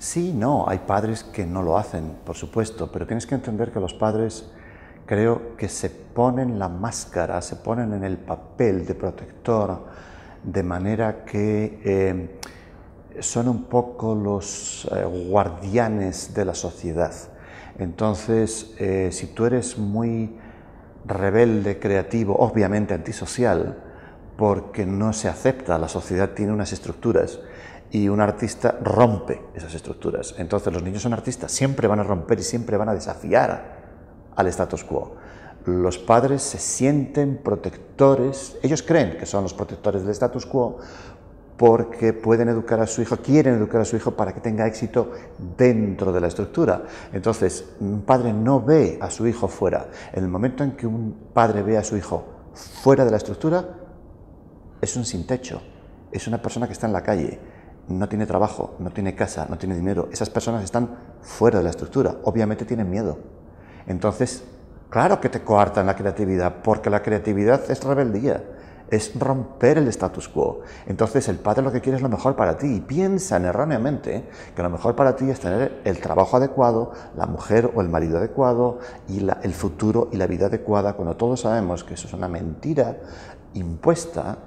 Sí, no, hay padres que no lo hacen, por supuesto, pero tienes que entender que los padres creo que se ponen la máscara, se ponen en el papel de protector, de manera que eh, son un poco los eh, guardianes de la sociedad. Entonces, eh, si tú eres muy rebelde, creativo, obviamente antisocial, porque no se acepta, la sociedad tiene unas estructuras y un artista rompe esas estructuras. Entonces los niños son artistas, siempre van a romper y siempre van a desafiar al status quo. Los padres se sienten protectores, ellos creen que son los protectores del status quo porque pueden educar a su hijo, quieren educar a su hijo para que tenga éxito dentro de la estructura. Entonces, un padre no ve a su hijo fuera. En el momento en que un padre ve a su hijo fuera de la estructura, es un sin techo, es una persona que está en la calle, no tiene trabajo, no tiene casa, no tiene dinero. Esas personas están fuera de la estructura, obviamente tienen miedo. Entonces, claro que te coartan la creatividad, porque la creatividad es rebeldía, es romper el status quo. Entonces, el padre lo que quiere es lo mejor para ti y piensan erróneamente que lo mejor para ti es tener el trabajo adecuado, la mujer o el marido adecuado y el futuro y la vida adecuada, cuando todos sabemos que eso es una mentira impuesta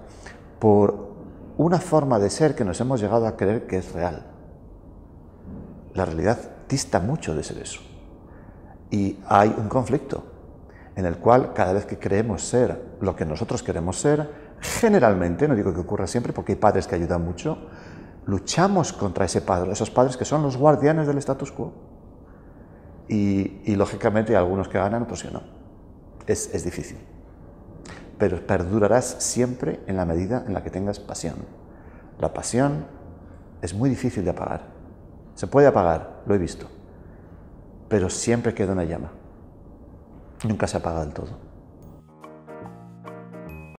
por una forma de ser que nos hemos llegado a creer que es real. La realidad dista mucho de ser eso. Y hay un conflicto en el cual cada vez que creemos ser lo que nosotros queremos ser, generalmente, no digo que ocurra siempre porque hay padres que ayudan mucho, luchamos contra ese padre, esos padres que son los guardianes del status quo. Y, lógicamente algunos que ganan, otros que no. es difícil pero perdurarás siempre en la medida en la que tengas pasión. La pasión es muy difícil de apagar. Se puede apagar, lo he visto, pero siempre queda una llama. Nunca se apaga del todo.